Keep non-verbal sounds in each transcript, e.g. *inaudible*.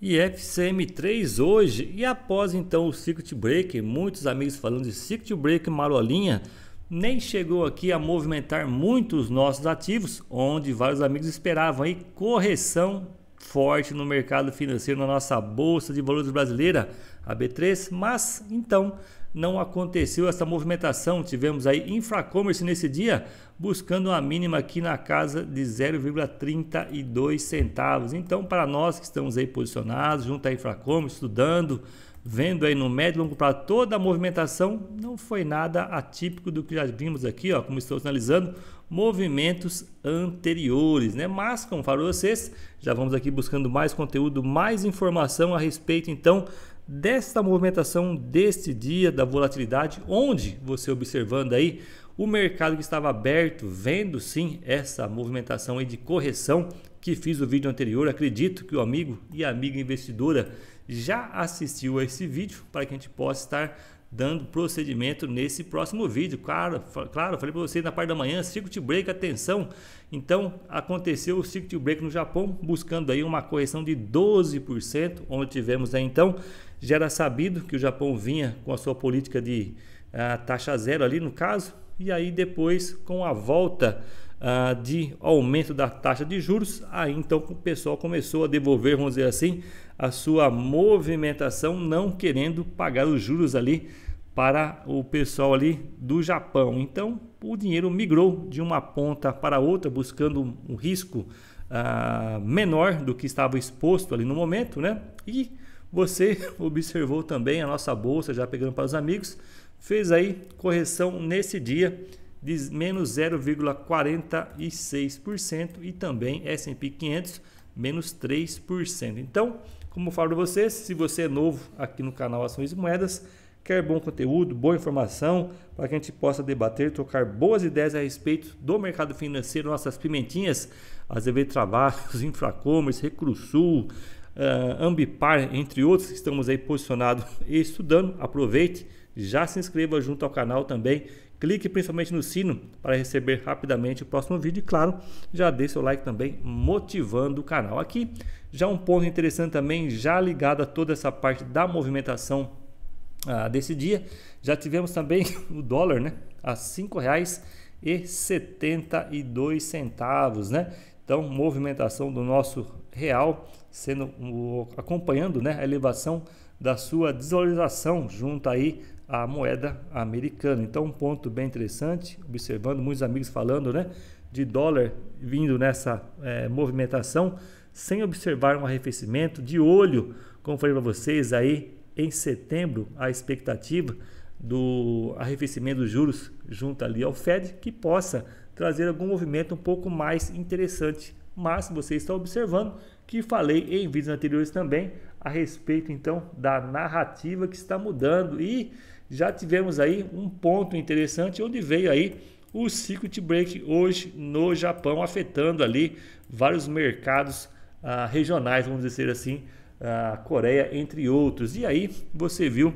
e FCM3 hoje. E após então o Circuit Break, muitos amigos falando de Circuit Break Marolinha, nem chegou aqui a movimentar muito os nossos ativos, onde vários amigos esperavam aí correção forte no mercado financeiro, na nossa bolsa de valores brasileira, a B3, mas então não aconteceu essa movimentação. Tivemos aí Infracommerce nesse dia buscando a mínima aqui na casa de 0,32 centavos. Então, para nós que estamos aí posicionados junto à Infracommerce, estudando vendo aí no médio e longo prazo toda a movimentação, não foi nada atípico do que já vimos aqui, ó, como estamos analisando movimentos anteriores, né? Mas, como falo vocês, já vamos aqui buscando mais conteúdo, mais informação a respeito, então, desta movimentação deste dia da volatilidade, onde você observando aí o mercado que estava aberto, vendo sim essa movimentação aí de correção que fiz o vídeo anterior, acredito que o amigo e amiga investidora já assistiu a esse vídeo para que a gente possa estar dando procedimento nesse próximo vídeo. Claro, claro, falei para vocês na parte da manhã, circuit break, atenção. Então, aconteceu o circuit break no Japão, buscando aí uma correção de 12%, onde tivemos aí então, já era sabido que o Japão vinha com a sua política de uh, taxa zero ali no caso, e aí depois com a volta ah, de aumento da taxa de juros, aí então o pessoal começou a devolver, vamos dizer assim, a sua movimentação, não querendo pagar os juros ali para o pessoal ali do Japão. Então o dinheiro migrou de uma ponta para outra, buscando um risco ah, menor do que estava exposto ali no momento, né? E você *laughs* observou também a nossa bolsa, já pegando para os amigos, fez aí correção nesse dia de menos 0,46% e também S&P 500 menos 3%. Então, como eu falo para vocês, se você é novo aqui no canal Ações e Moedas, quer bom conteúdo, boa informação, para que a gente possa debater, trocar boas ideias a respeito do mercado financeiro, nossas pimentinhas, as EV Trabalhos, Infracommerce, Recrusul, uh, Ambipar, entre outros que estamos aí posicionados e *laughs* estudando. Aproveite, já se inscreva junto ao canal também, clique principalmente no sino para receber rapidamente o próximo vídeo e claro, já dê seu like também motivando o canal. Aqui já um ponto interessante também, já ligado a toda essa parte da movimentação ah, desse dia, já tivemos também *laughs* o dólar, né, a R$ 5,72, né? Então, movimentação do nosso real sendo acompanhando, né, a elevação da sua desvalorização junto aí a moeda americana. Então, um ponto bem interessante, observando muitos amigos falando né, de dólar vindo nessa é, movimentação, sem observar um arrefecimento de olho, como falei para vocês aí em setembro, a expectativa do arrefecimento dos juros junto ali ao Fed, que possa trazer algum movimento um pouco mais interessante. Mas você está observando que falei em vídeos anteriores também a respeito então da narrativa que está mudando e já tivemos aí um ponto interessante onde veio aí o circuit break hoje no Japão, afetando ali vários mercados ah, regionais, vamos dizer assim, a ah, Coreia, entre outros. E aí você viu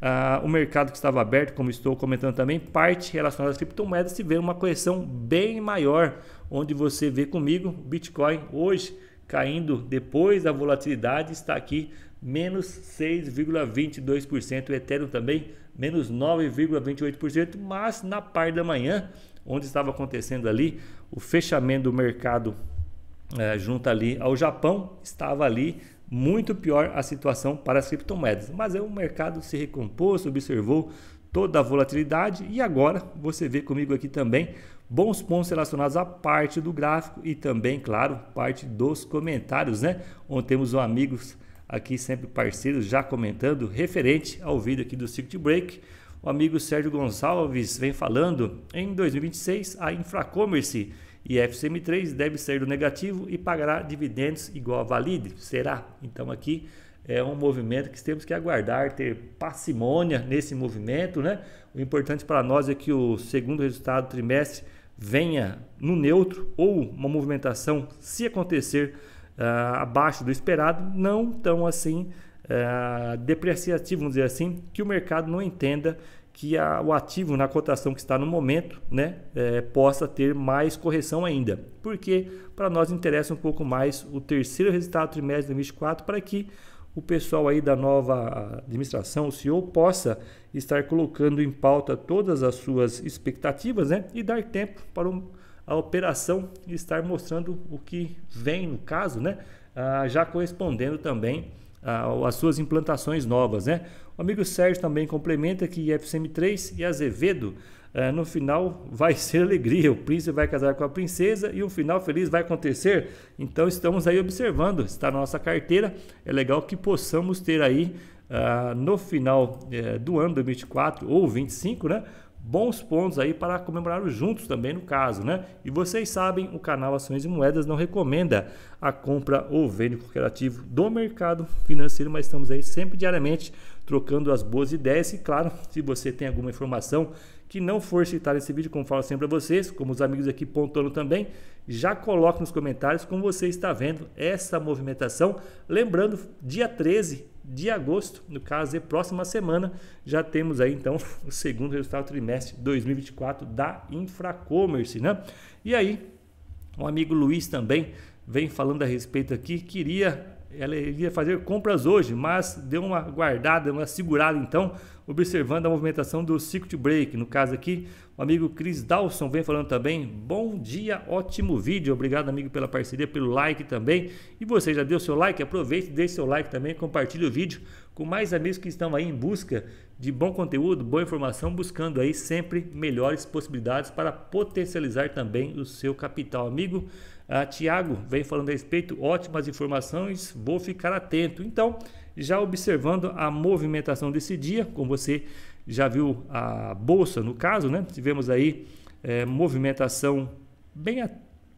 ah, o mercado que estava aberto, como estou comentando também, parte relacionada às criptomoedas, tiver uma correção bem maior, onde você vê comigo Bitcoin hoje caindo depois da volatilidade, está aqui menos 6,22%, o Ethereum também menos 9,28%, mas na par da manhã, onde estava acontecendo ali o fechamento do mercado é, junto ali ao Japão, estava ali muito pior a situação para as criptomoedas. Mas é o mercado se recompôs, observou toda a volatilidade e agora você vê comigo aqui também bons pontos relacionados à parte do gráfico e também, claro, parte dos comentários, né? Onde temos o amigos aqui sempre parceiros, já comentando referente ao vídeo aqui do Circuit Break. O amigo Sérgio Gonçalves vem falando em 2026 a Infracommerce e FCM3 deve sair do negativo e pagará dividendos igual a Valide. Será? Então aqui é um movimento que temos que aguardar, ter parcimônia nesse movimento, né? O importante para nós é que o segundo resultado do trimestre venha no neutro ou uma movimentação, se acontecer, uh, abaixo do esperado, não tão assim uh, depreciativo, vamos dizer assim, que o mercado não entenda que a, o ativo na cotação que está no momento né, é, possa ter mais correção ainda. Porque para nós interessa um pouco mais o terceiro resultado trimestre de 2024 para que o pessoal aí da nova administração, o CEO, possa estar colocando em pauta todas as suas expectativas né, e dar tempo para um, a operação e estar mostrando o que vem no caso, né? Ah, já correspondendo também ah, às suas implantações novas, né? O amigo Sérgio também complementa que FCM3 e Azevedo ah, no final vai *laughs* ser alegria, o príncipe vai casar com a princesa e um final feliz vai acontecer. Então estamos aí observando, está na nossa carteira. É legal que possamos ter aí ah, no final eh, do ano 2024 ou 25, né? bons pontos aí para comemorar juntos também no caso, né? E vocês sabem, o canal Ações e Moedas não recomenda a compra ou venda de qualquer ativo do mercado financeiro, mas estamos aí sempre diariamente trocando as boas ideias e claro, se você tem alguma informação que não for citar nesse vídeo, como falo sempre a vocês, como os amigos aqui pontuando também, já coloque nos comentários como você está vendo essa movimentação. Lembrando, dia 13 de agosto, no caso, e próxima semana, já temos aí então *laughs* o segundo resultado trimestre 2024 da Infracommerce, né? E aí, um amigo Luiz também vem falando a respeito aqui, queria ela iria fazer compras hoje, mas deu uma guardada, uma segurada então, observando a movimentação do circuit break. No caso aqui, o amigo Chris Dawson vem falando também. Bom dia, ótimo vídeo. Obrigado, amigo, pela parceria, pelo like também. E você já deu seu like? Aproveite, deixe seu like também, compartilhe o vídeo com mais amigos que estão aí em busca de bom conteúdo, boa informação, buscando aí sempre melhores possibilidades para potencializar também o seu capital, amigo. Ah, Tiago vem falando a respeito, ótimas informações, vou ficar atento. Então, já observando a movimentação desse dia, como você já viu a bolsa, no caso, né? Tivemos aí é, movimentação bem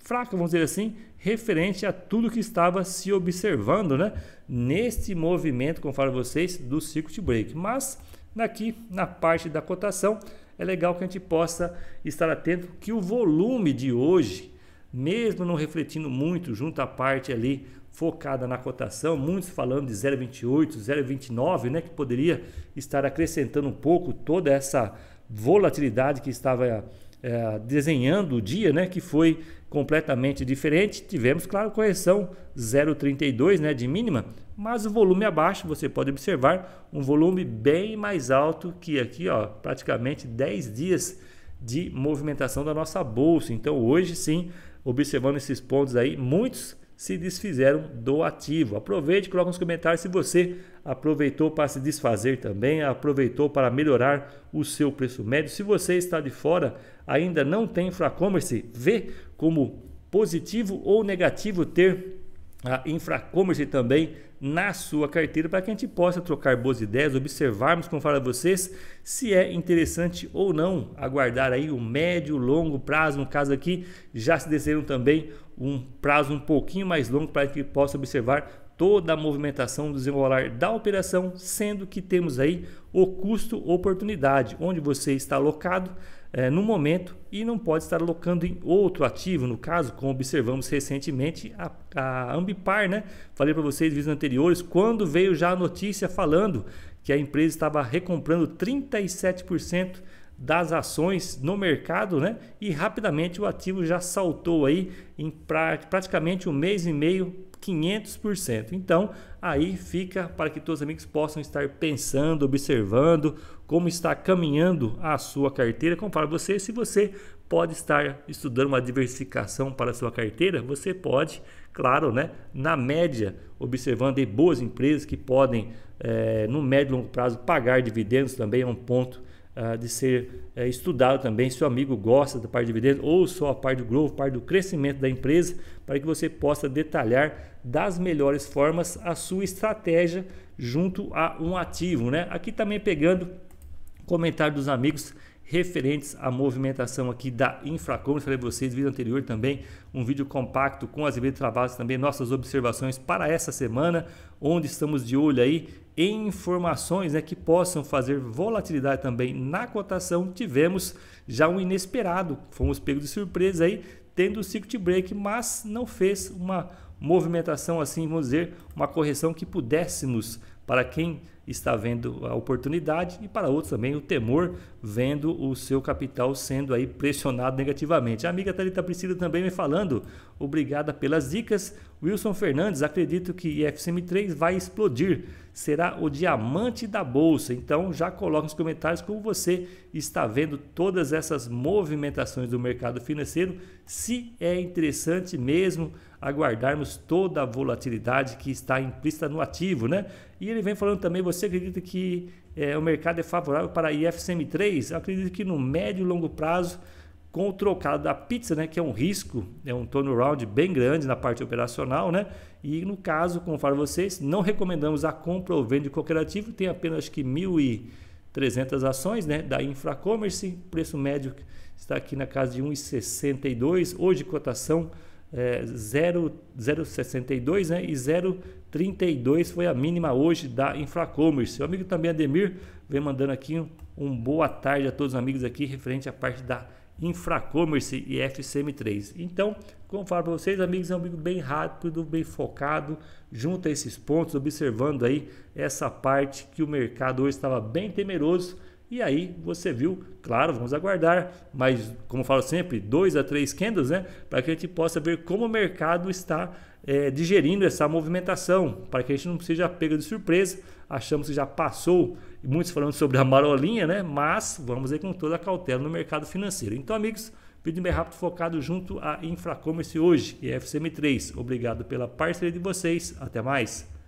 fraca, vamos dizer assim, referente a tudo que estava se observando, né? Neste movimento, como falo vocês, do circuit break. Mas aqui na parte da cotação, é legal que a gente possa estar atento que o volume de hoje mesmo não refletindo muito junto à parte ali focada na cotação, muitos falando de 0,28, 0,29, né, que poderia estar acrescentando um pouco toda essa volatilidade que estava é, desenhando o dia, né, que foi completamente diferente. Tivemos, claro, correção 0,32 né, de mínima, mas o volume abaixo, você pode observar, um volume bem mais alto que aqui, ó, praticamente 10 dias de movimentação da nossa bolsa. Então, hoje sim, Observando esses pontos aí, muitos se desfizeram do ativo. Aproveite, coloque nos comentários se você aproveitou para se desfazer também, aproveitou para melhorar o seu preço médio. Se você está de fora, ainda não tem Fracommerce, vê como positivo ou negativo ter a Infracommerce também na sua carteira para que a gente possa trocar boas ideias, observarmos, como fala vocês, se é interessante ou não aguardar aí o médio, longo prazo. No caso aqui, já se desceram também um prazo um pouquinho mais longo para que possa observar toda a movimentação do desenrolar da operação, sendo que temos aí o custo oportunidade, onde você está alocado, é, no momento e não pode estar alocando em outro ativo, no caso, como observamos recentemente, a, a Ambipar, né? Falei para vocês vídeos anteriores, quando veio já a notícia falando que a empresa estava recomprando 37% das ações no mercado, né? E rapidamente o ativo já saltou aí em pra, praticamente um mês e meio 500%. Então, aí fica para que todos os amigos possam estar pensando, observando como está caminhando a sua carteira. Compara você se você pode estar estudando uma diversificação para a sua carteira, você pode, claro, né, na média, observando boas empresas que podem, é, no médio e longo prazo, pagar dividendos também é um ponto ah, de ser eh, estudado também. Se o amigo gosta da parte de dividendos ou só a parte do growth, parte do crescimento da empresa, para que você possa detalhar das melhores formas a sua estratégia junto a um ativo. Né? Aqui também pegando comentário dos amigos referentes à movimentação aqui da Infracom. falei para vocês, no vídeo anterior também, um vídeo compacto com as eventos travadas também, nossas observações para essa semana, onde estamos de olho aí em informações né, que possam fazer volatilidade também na cotação, tivemos já um inesperado, fomos pegos de surpresa aí, tendo o circuit break, mas não fez uma movimentação, assim, vamos dizer, uma correção que pudéssemos, para quem está vendo a oportunidade e para outros também o temor, vendo o seu capital sendo aí pressionado negativamente. A amiga Thalita Priscila também me falando, obrigada pelas dicas. Wilson Fernandes, acredito que ifm 3 vai explodir, será o diamante da bolsa. Então já coloque nos comentários como você está vendo todas essas movimentações do mercado financeiro, se é interessante mesmo aguardarmos toda a volatilidade que está implícita no ativo, né? E ele vem falando também, você acredita que é, o mercado é favorável para IFCM3? Eu acredito que no médio e longo prazo, com o trocado da pizza, né, que é um risco, é um turnaround bem grande na parte operacional, né? E no caso, como falo vocês, não recomendamos a compra ou venda de qualquer ativo, tem apenas acho que mil e ações né, da Infracommerce, preço médio está aqui na casa de 1,62, hoje cotação 0,62 é, né, e 0,32 foi a mínima hoje da Infracommerce. Meu amigo também Ademir vem mandando aqui um, um, boa tarde a todos os amigos aqui referente à parte da Infracommerce e FCM3. Então, como falo para vocês, amigos, é um amigo bem rápido, bem focado, junto a esses pontos, observando aí essa parte que o mercado hoje estava bem temeroso e aí você viu, claro, vamos aguardar, mas como falo sempre, dois a três candles, né? Para que a gente possa ver como o mercado está é, digerindo essa movimentação, para que a gente não seja pega de surpresa. Achamos que já passou, muitos falando sobre a marolinha, né? Mas vamos ver com toda a cautela no mercado financeiro. Então, amigos, vídeo bem rápido focado junto a Infracommerce hoje e FCM3. Obrigado pela parceria de vocês. Até mais.